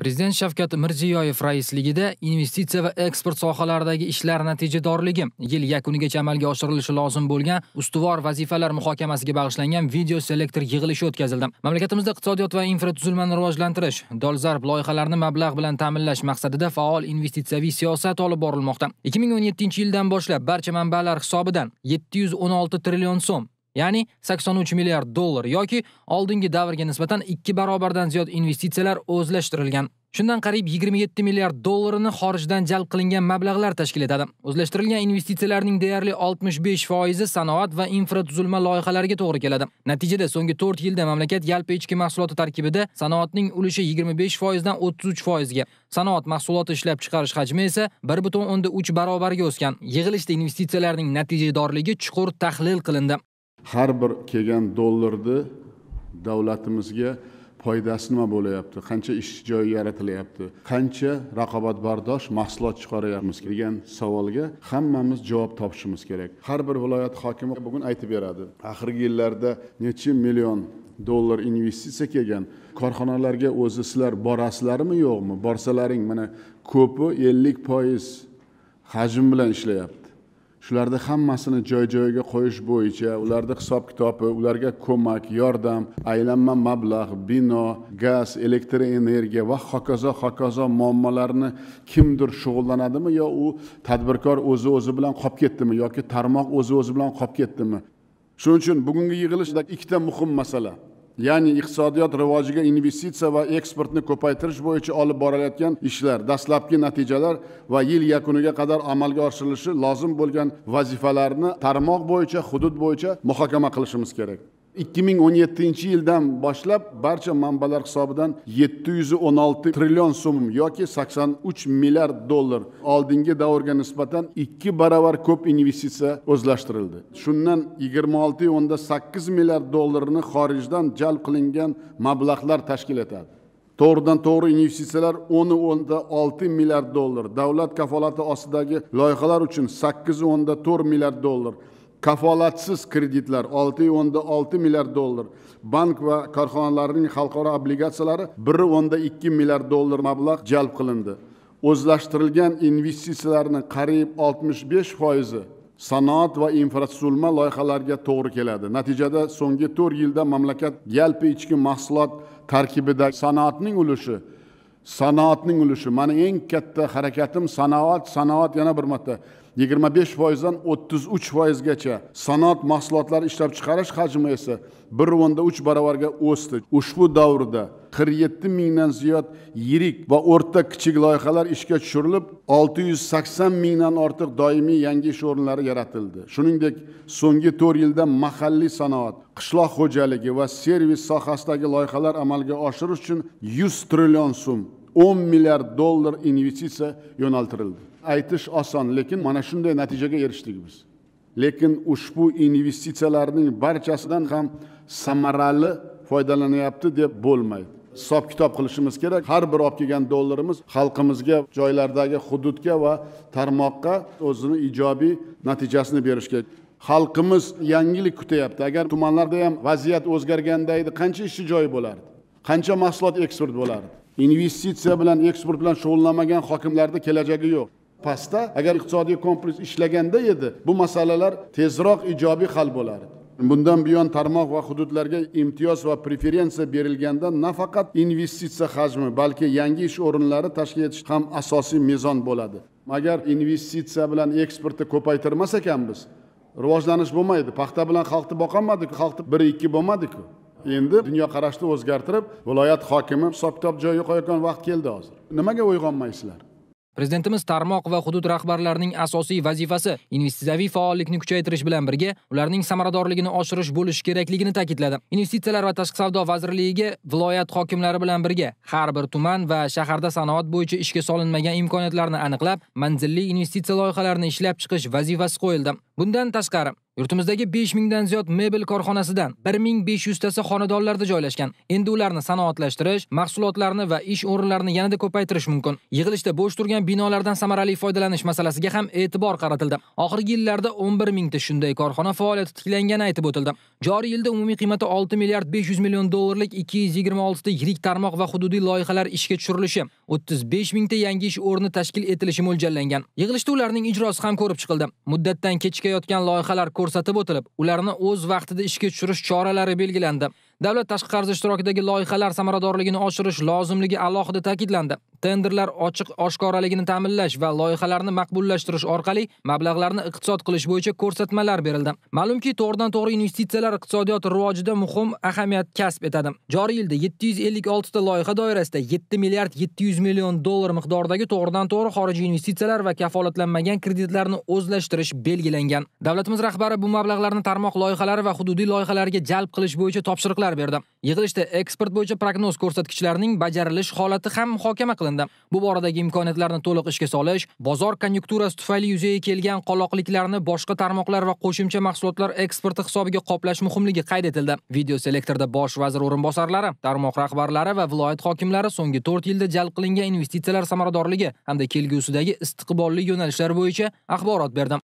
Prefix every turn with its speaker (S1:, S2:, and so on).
S1: Prezident Shavkat Mirziyoyev raisligida investitsiya va eksport sohalaridagi ishlar natijadorligi yil yakunigacha amalga oshirilishi lozim bo'lgan ustuvor vazifalar muhokamasiga bag'ishlangan video selektor yig'ilishi o'tkazildi. Mamlakatimizda iqtisodiyot va infratuzilmani rivojlantirish, dolzarb loyihalarni mablag' bilan ta'minlash maqsadida faol investitsiyaviy siyosat olib borilmoqda. 2017-yildan boshlab barcha manbalar hisobidan 716 trillion so'm ya'ni 83 milliard dollar yoki oldingi davrga nisbatan 2 barobardan ziyod investitsiyalar o'zlashtirilgan. Shundan qariyb 27 milliard dollarini xorijdan jalb qilingan mablag'lar tashkil etadi. O'zlashtirilgan investitsiyalarning deyarli 65 foizi sanoat va infratuzilma loyihalariga to'g'ri keladi. Natijada so'nggi 4 yilda mamlakat yalpi ichki mahsuloti tarkibida sanoatning ulushi 25 foizdan 33 foizga, sanoat mahsuloti ishlab chiqarish hajmi esa 1.3 barobarga o'sgan. Yig'ilishda investitsiyalarning natijadorligi chuqur tahlil qilindi.
S2: har bir kelgan dollarni davlatimizga foydasi nima bo'lyapti qancha ish joyi yaratilyapti qancha raqobatbardosh mahsulot chiqaryapmiz degan savolga hammamiz javob topishimiz kerak har bir viloyat hokimi bugun aytib beradi oxirgi yillarda necha million dollar investitsiya kelgan korxonalarga o'zi sizlar borasizlarmi yo'qmi borsalaring mana ko'pi ellik foiz hajm bilan ishlayapti shularni hammasini joy joyiga qo'yish bo'yicha ularni hisob kitobi ularga ko'mak yordam aylanma mablag' bino gaz elektr energiya va hokazo hokazo muammolarni kimdir shug'ullanadimi yo u tadbirkor o'zi o'zi bilan qolib ketdimi yoki tarmoq o'zi o'zi bilan qolib ketdimi shuning uchun bugungi yig'ilishda ikkita muhim masala ya'ni iqtisodiyot rivojiga investitsiya va eksportni ko'paytirish bo'yicha olib borilayotgan ishlar dastlabki natijalar va yil yakuniga qadar amalga oshirilishi lozim bo'lgan vazifalarni tarmoq bo'yicha hudud bo'yicha muhokama qilishimiz kerak ikki ming o'n yettinchi yildan boshlab barcha manbalar hisobidan yetti yuz o'n olti trillion so'm yoki sakson uch milliard dollar oldingi davrga nisbatan ikki baravar ko'p investitsiya o'zlashtirildi shundan yigirma olti o'nda sakkiz milliard dollarni xorijdan jalb qilingan mablag'lar tashkil etadi to'g'ridan to'g'ri investitsiyalar o'n o'nda olti milliard dollar davlat kafolati ostidagi loyihalar uchun sakkiz o'nda to'rt milliard dollar kafolatsiz kreditlar olti o'nda olti milliard dollar bank va korxonalarning xalqaro obligatsiyalari bir o'nda ikki milliard dollar mablag' jalb qilindi o'zlashtirilgan investitsiyalarni qariyb oltmish besh foizi sanoat va infratuzilma loyihalariga to'g'ri keladi natijada so'nggi to'rt yilda mamlakat yalpi ichki mahsulot tarkibida sanoatning ulushi sanoatning ulushi mani eng katta harakatim sanoat sanoat yana bir marta yigirma besh foizdan o'ttiz uch foizgacha sanoat mahsulotlari ishlab chiqarish hajmi esa bir o'nda uch baravarga o'sdi ushbu davrda qirq yetti mingdan ziyod yirik va o'rta kichik loyihalar ishga tushirilib olti yuz sakson mingdan ortiq doimiy yangi ish o'rinlari yaratildi shuningdek so'nggi to'rt yilda mahalliy sanoat qishloq xo'jaligi va servis sohasidagi loyihalar amalga oshirish uchun yuz trillion so'm o'n milliard dollar investitsiya yo'naltirildi aytish oson lekin mana shunday natijaga erishdik biz lekin ushbu investitsiyalarning barchasidan ham samarali foydalanyapti deb bo'lmaydi hisob kitob qilishimiz kerak har bir olib kelgan dollarimiz xalqimizga joylardagi hududga va tarmoqqa o'zini ijobiy natijasini berishga xalqimiz yangilik kutyapti agar tumanlarda ham vaziyat o'zgarganda edi qancha ishchi joyi bo'lardi qancha mahsulot eksport bo'lardi investitsiya bilan eksport bilan shug'ullanmagan hokimlarni kelajagi yo'q pastda agar iqtisodiy kompleks ishlaganda edi bu masalalar tezroq ijobiy hal bo'lardi bundan buyon tarmoq va hududlarga imtiyoz va preferensiya berilganda nafaqat investitsiya hajmi balki yangi ish o'rinlari tashkil etish ham asosiy mezon bo'ladi agar investitsiya bilan eksportni ko'paytirmas ekanmiz rivojlanish bo'lmaydi paxta bilan xalqni boqolmadik xalqni biri ikki bo'lmadiku endi dunyoqarashni o'zgartirib viloyat hokimi hisob kitob joyiga qo'yayotgan vaqt keldi hozir nimaga uyg'onmaysizlar
S1: Prezidentimiz tarmoq va hudud rahbarlarining asosiy vazifasi investitsiyaviy faollikni kuchaytirish bilan birga ularning samaradorligini oshirish bo'lishi kerakligini ta'kidladi. Investitsiyalar va tashqi savdo vazirligiga viloyat hokimlari bilan birga har bir tuman va shaharda sanoat bo'yicha ishga solinmagan imkoniyatlarni aniqlab, manzilli investitsiya loyihalarini ishlab chiqish vazifasi qo'yildi. Bundan tashqari, yurtimizdagi 5000dan ziyod mebel korxonasidan 1500 tasi xonadonlarda joylashgan. Endi ularni sanoatlashtirish, mahsulotlarni va ish o'rinlarini yanada ko'paytirish mumkin. Yig'ilishda bo'sh turgan binolardan samarali foydalanish masalasiga ham e'tibor qaratildi. Oxirgi yillarda 11000 mingta shunday korxona faoliyati tiklangani aytib o'tildi. Joriy yilda umumiy qiymati 6 milliard 500 million dollarlik 226 ta yirik tarmoq va hududiy loyihalar ishga tushirilishi, 35000 mingta yangi ish o'rni tashkil etilishi mo'ljallangan. Yig'ilishda ularning ijrosi ham ko'rib chiqildi. Muddatdan kechga ko'rsatayotgan loyihalar ko'rsatib o'tilib, ularni o'z vaqtida ishga tushirish choralari belgilandi. Davlat tashqi qarzi ishtirokidagi loyihalar samaradorligini oshirish lozimligi alohida ta'kidlandi. tenderlar ochiq oshkoraligini ta'minlash va loyihalarni maqbullashtirish orqali mablag'larni iqtisod qilish bo'yicha ko'rsatmalar berildi ma'lumki to'g'ridan to'g'ri investitsiyalar iqtisodiyot rivojida muhim ahamiyat kasb etadi joriy yilda 756 ta loyiha doirasida 7 milliard 700 million dollar miqdoridagi to'g'ridan to'g'ri xorijiy investitsiyalar va kafolatlanmagan kreditlarni o'zlashtirish belgilangan davlatimiz rahbari bu mablag'larni tarmoq loyihalari va hududiy loyihalarga jalb qilish bo'yicha topshiriqlar berdi yig'ilishda eksport bo'yicha prognoz ko'rsatkichlarining bajarilish holati ham muhokama qilindi qilindi. Bu boradagi imkoniyatlarni to'liq ishga solish bozor konyunkturasi tufayli yuzaga kelgan qoloqliklarni boshqa tarmoqlar va qo'shimcha mahsulotlar eksporti hisobiga qoplash muhimligi qayd etildi. Video selektorda bosh vazir o'rinbosarlari, tarmoq rahbarlari va viloyat hokimlari so'nggi 4 yilda jalb qilingan investitsiyalar samaradorligi hamda kelgusidagi istiqbolli yo'nalishlar bo'yicha axborot berdi.